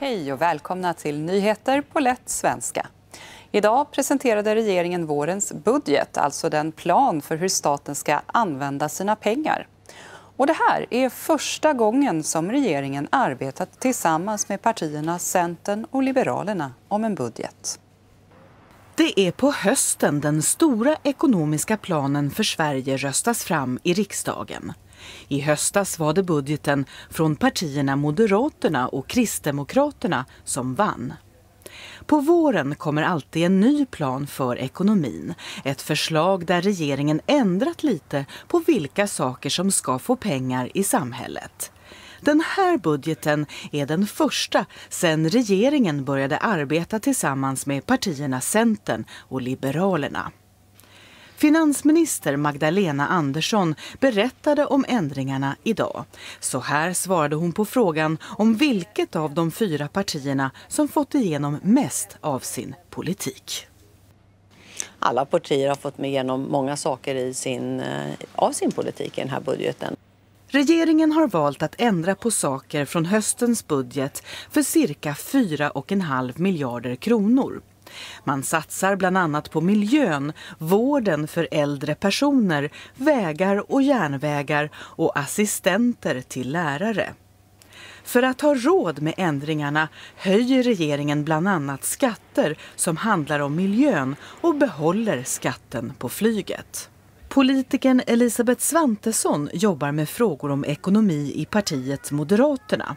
Hej och välkomna till nyheter på lätt svenska. Idag presenterade regeringen vårens budget, alltså den plan för hur staten ska använda sina pengar. Och det här är första gången som regeringen arbetat tillsammans med partierna Centern och Liberalerna om en budget. Det är på hösten den stora ekonomiska planen för Sverige röstas fram i riksdagen. I höstas var det budgeten från partierna Moderaterna och Kristdemokraterna som vann. På våren kommer alltid en ny plan för ekonomin. Ett förslag där regeringen ändrat lite på vilka saker som ska få pengar i samhället. Den här budgeten är den första sedan regeringen började arbeta tillsammans med partierna Centern och Liberalerna. Finansminister Magdalena Andersson berättade om ändringarna idag. Så här svarade hon på frågan om vilket av de fyra partierna som fått igenom mest av sin politik. Alla partier har fått igenom många saker i sin, eh, av sin politik i den här budgeten. Regeringen har valt att ändra på saker från höstens budget för cirka 4,5 miljarder kronor. Man satsar bland annat på miljön, vården för äldre personer, vägar och järnvägar och assistenter till lärare. För att ha råd med ändringarna höjer regeringen bland annat skatter som handlar om miljön och behåller skatten på flyget. Politikern Elisabeth Svantesson jobbar med frågor om ekonomi i partiet Moderaterna.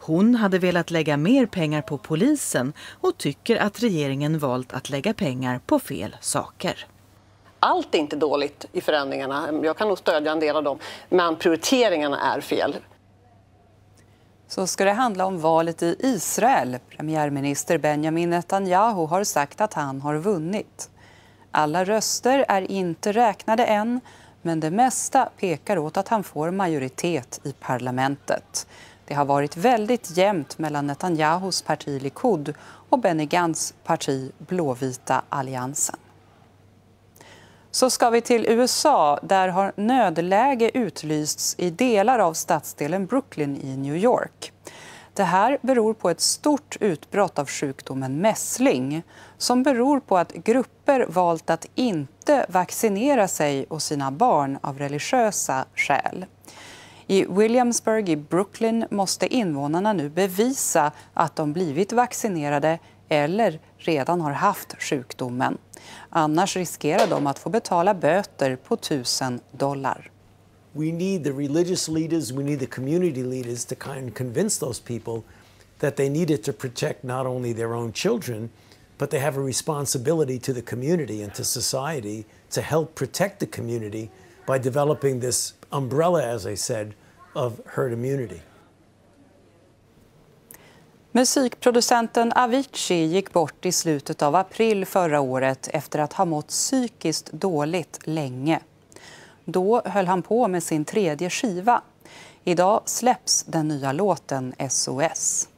Hon hade velat lägga mer pengar på polisen och tycker att regeringen valt att lägga pengar på fel saker. Allt är inte dåligt i förändringarna. Jag kan nog stödja en del av dem, men prioriteringarna är fel. Så ska det handla om valet i Israel. Premiärminister Benjamin Netanyahu har sagt att han har vunnit. Alla röster är inte räknade än, men det mesta pekar åt att han får majoritet i parlamentet. Det har varit väldigt jämnt mellan Netanyahus parti Likud och Benny Gantz parti Blåvita alliansen. Så ska vi till USA. Där har nödläge utlysts i delar av stadsdelen Brooklyn i New York. Det här beror på ett stort utbrott av sjukdomen mässling som beror på att grupper valt att inte vaccinera sig och sina barn av religiösa skäl. I Williamsburg i Brooklyn måste invånarna nu bevisa att de blivit vaccinerade eller redan har haft sjukdomen. Annars riskerar de att få betala böter på 1000 dollar. we need the religious leaders, we need the community leaders to kind of convince those people that they need it to protect not only their own children, but they have a responsibility to the community and to society to help protect the community by developing this umbrella, as I said, of herd immunity. Musikproducenten Avicii gick bort i slutet av april förra året efter att ha mått psykiskt dåligt länge. Då höll han på med sin tredje skiva. Idag släpps den nya låten SOS.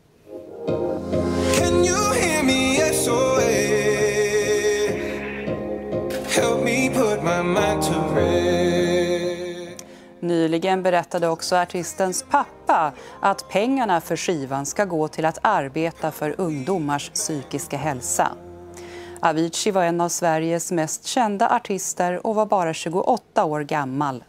Nyligen berättade också artistens pappa att pengarna för skivan ska gå till att arbeta för ungdomars psykiska hälsa. Avicii var en av Sveriges mest kända artister och var bara 28 år gammal